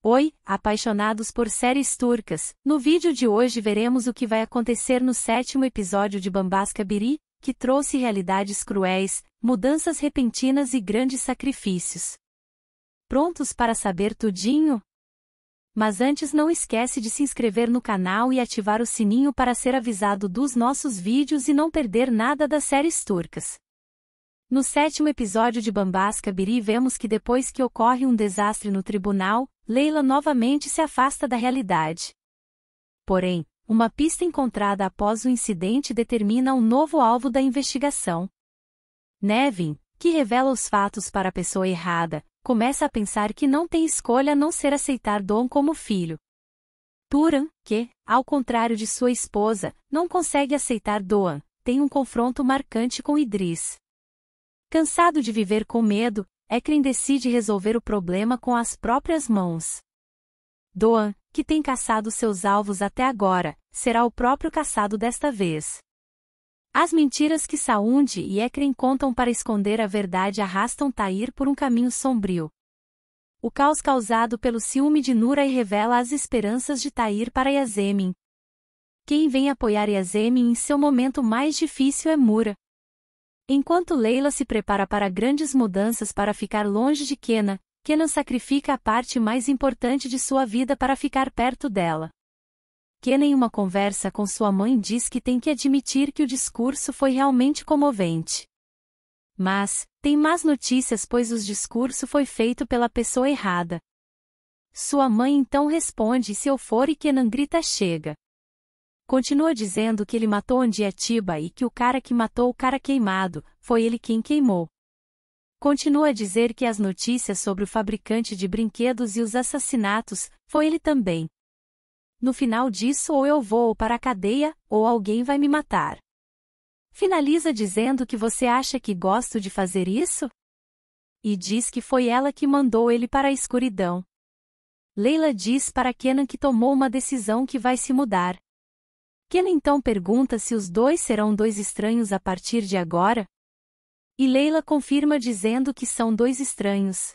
Oi, apaixonados por séries turcas, no vídeo de hoje veremos o que vai acontecer no sétimo episódio de Bambasca Biri, que trouxe realidades cruéis, mudanças repentinas e grandes sacrifícios. Prontos para saber tudinho? Mas antes não esquece de se inscrever no canal e ativar o sininho para ser avisado dos nossos vídeos e não perder nada das séries turcas. No sétimo episódio de Bambasca Biri vemos que depois que ocorre um desastre no tribunal, Leila novamente se afasta da realidade. Porém, uma pista encontrada após o incidente determina um novo alvo da investigação. Nevin, que revela os fatos para a pessoa errada, começa a pensar que não tem escolha a não ser aceitar Dom como filho. Turan, que, ao contrário de sua esposa, não consegue aceitar Doan, tem um confronto marcante com Idris. Cansado de viver com medo, Ekren decide resolver o problema com as próprias mãos. Doan, que tem caçado seus alvos até agora, será o próprio caçado desta vez. As mentiras que Saúde e Ekren contam para esconder a verdade arrastam Tair por um caminho sombrio. O caos causado pelo ciúme de e revela as esperanças de Tair para Yasemin. Quem vem apoiar Yasemin em seu momento mais difícil é Mura, Enquanto Leila se prepara para grandes mudanças para ficar longe de Kenan, Kenan sacrifica a parte mais importante de sua vida para ficar perto dela. Kenan em uma conversa com sua mãe diz que tem que admitir que o discurso foi realmente comovente. Mas, tem más notícias pois o discurso foi feito pela pessoa errada. Sua mãe então responde se eu for e Kenan grita chega. Continua dizendo que ele matou Andiatiba e que o cara que matou o cara queimado, foi ele quem queimou. Continua a dizer que as notícias sobre o fabricante de brinquedos e os assassinatos, foi ele também. No final disso ou eu vou para a cadeia, ou alguém vai me matar. Finaliza dizendo que você acha que gosto de fazer isso? E diz que foi ela que mandou ele para a escuridão. Leila diz para Kenan que tomou uma decisão que vai se mudar. Kela então pergunta se os dois serão dois estranhos a partir de agora? E Leila confirma dizendo que são dois estranhos.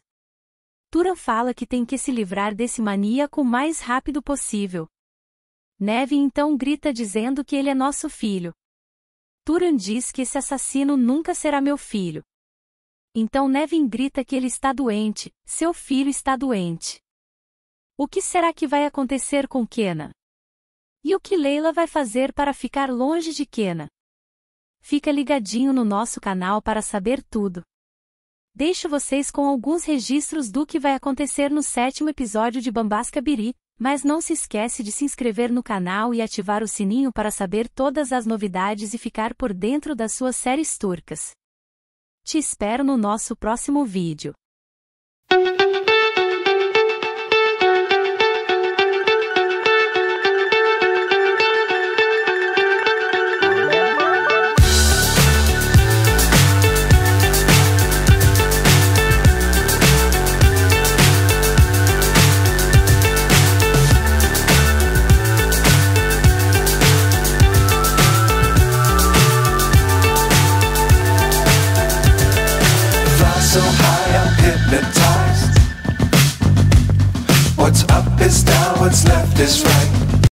Turan fala que tem que se livrar desse maníaco o mais rápido possível. Neve então grita dizendo que ele é nosso filho. Turan diz que esse assassino nunca será meu filho. Então Nevin grita que ele está doente, seu filho está doente. O que será que vai acontecer com Kena? E o que Leila vai fazer para ficar longe de Kena? Fica ligadinho no nosso canal para saber tudo. Deixo vocês com alguns registros do que vai acontecer no sétimo episódio de Bambasca Biri, mas não se esquece de se inscrever no canal e ativar o sininho para saber todas as novidades e ficar por dentro das suas séries turcas. Te espero no nosso próximo vídeo. what's left is right.